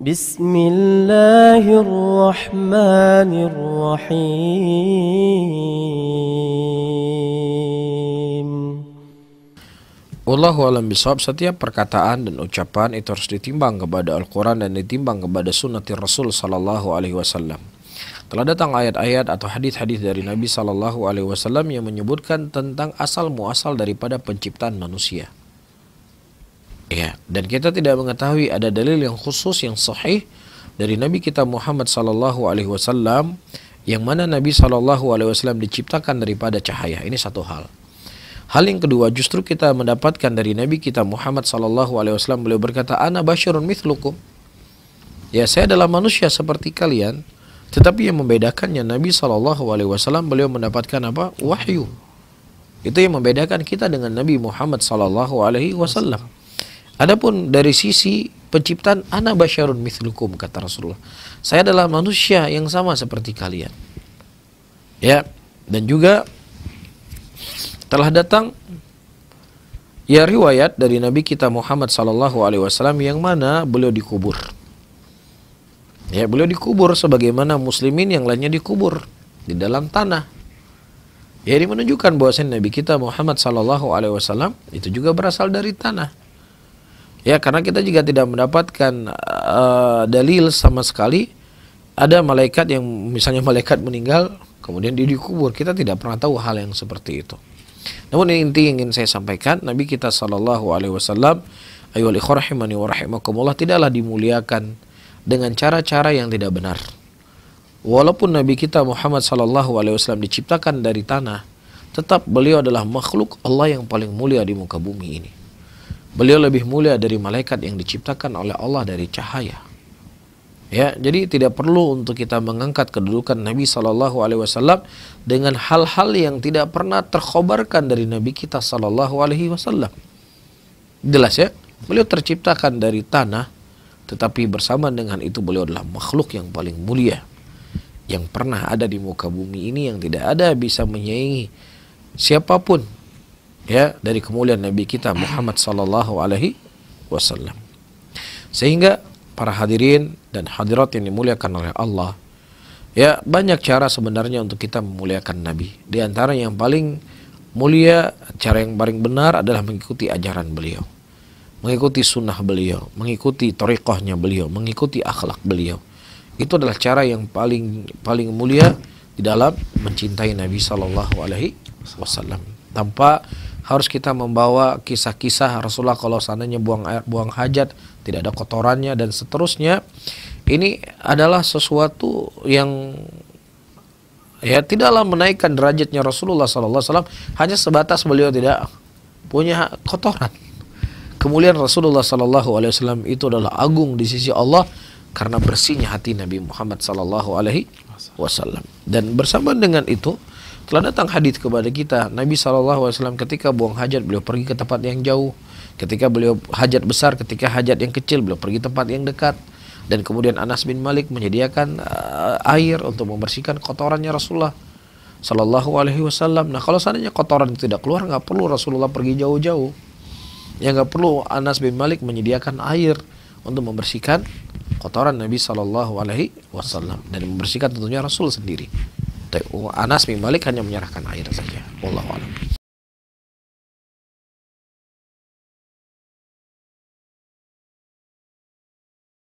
بسم الله الرحمن الرحيم Wallahu alam bisawab setiap perkataan dan ucapan itu harus ditimbang kepada Al-Quran dan ditimbang kepada sunnati Rasul Sallallahu Alaihi Wasallam. Telah datang ayat-ayat atau hadis-hadis dari Nabi Sallallahu Alaihi Wasallam yang menyebutkan tentang asal muasal daripada penciptaan manusia. Ya, dan kita tidak mengetahui ada dalil yang khusus yang sahih dari Nabi kita Muhammad sallallahu alaihi wasallam yang mana Nabi sallallahu alaihi wasallam diciptakan daripada cahaya. Ini satu hal. Hal yang kedua justru kita mendapatkan dari Nabi kita Muhammad sallallahu alaihi wasallam beliau berkata ana basyurun mithlukum. Ya, saya adalah manusia seperti kalian. Tetapi yang membedakannya Nabi Sallallahu Alaihi Wasallam beliau mendapatkan apa wahyu. Itu yang membedakan kita dengan Nabi Muhammad Sallallahu Alaihi Wasallam. Adapun dari sisi penciptaan ana basyarun mithlukum kata Rasulullah. Saya adalah manusia yang sama seperti kalian. Ya, dan juga telah datang ya riwayat dari Nabi kita Muhammad sallallahu alaihi wasallam yang mana beliau dikubur. Ya, beliau dikubur sebagaimana muslimin yang lainnya dikubur di dalam tanah. Ya, ini menunjukkan bahwa Nabi kita Muhammad sallallahu alaihi wasallam itu juga berasal dari tanah. Ya, karena kita juga tidak mendapatkan uh, dalil sama sekali ada malaikat yang misalnya malaikat meninggal kemudian dia dikubur. Kita tidak pernah tahu hal yang seperti itu. Namun ini inti yang ingin saya sampaikan, Nabi kita Shallallahu Alaihi Wasallam, warahimakumullah tidaklah dimuliakan dengan cara-cara yang tidak benar. Walaupun Nabi kita Muhammad Shallallahu Alaihi Wasallam diciptakan dari tanah, tetap beliau adalah makhluk Allah yang paling mulia di muka bumi ini. Beliau lebih mulia dari malaikat yang diciptakan oleh Allah dari cahaya. Ya, jadi tidak perlu untuk kita mengangkat kedudukan Nabi Shallallahu Alaihi Wasallam dengan hal-hal yang tidak pernah terkhobarkan dari Nabi kita Shallallahu Alaihi Wasallam. Jelas ya, beliau terciptakan dari tanah, tetapi bersama dengan itu beliau adalah makhluk yang paling mulia yang pernah ada di muka bumi ini yang tidak ada bisa menyaingi siapapun ya dari kemuliaan Nabi kita Muhammad sallallahu alaihi wasallam. Sehingga para hadirin dan hadirat yang dimuliakan oleh Allah, ya banyak cara sebenarnya untuk kita memuliakan Nabi. Di antara yang paling mulia, cara yang paling benar adalah mengikuti ajaran beliau. Mengikuti sunnah beliau, mengikuti torikohnya beliau, mengikuti akhlak beliau. Itu adalah cara yang paling paling mulia di dalam mencintai Nabi Shallallahu Alaihi Wasallam tanpa harus kita membawa kisah-kisah Rasulullah kalau seandainya buang air, buang hajat, tidak ada kotorannya dan seterusnya. Ini adalah sesuatu yang ya tidaklah menaikkan derajatnya Rasulullah SAW hanya sebatas beliau tidak punya kotoran. Kemuliaan Rasulullah Sallallahu Alaihi Wasallam itu adalah agung di sisi Allah karena bersihnya hati Nabi Muhammad Sallallahu Alaihi Wasallam. Dan bersamaan dengan itu telah datang hadis kepada kita, Nabi SAW ketika buang hajat beliau pergi ke tempat yang jauh, ketika beliau hajat besar, ketika hajat yang kecil beliau pergi tempat yang dekat. Dan kemudian Anas bin Malik menyediakan uh, air untuk membersihkan kotorannya Rasulullah Shallallahu Alaihi Wasallam. Nah kalau seandainya kotoran itu tidak keluar, nggak perlu Rasulullah pergi jauh-jauh. Ya nggak perlu Anas bin Malik menyediakan air untuk membersihkan kotoran Nabi Shallallahu Alaihi Wasallam dan membersihkan tentunya Rasul sendiri. Anas bin Malik hanya menyerahkan air saja. Wallahu a'lam.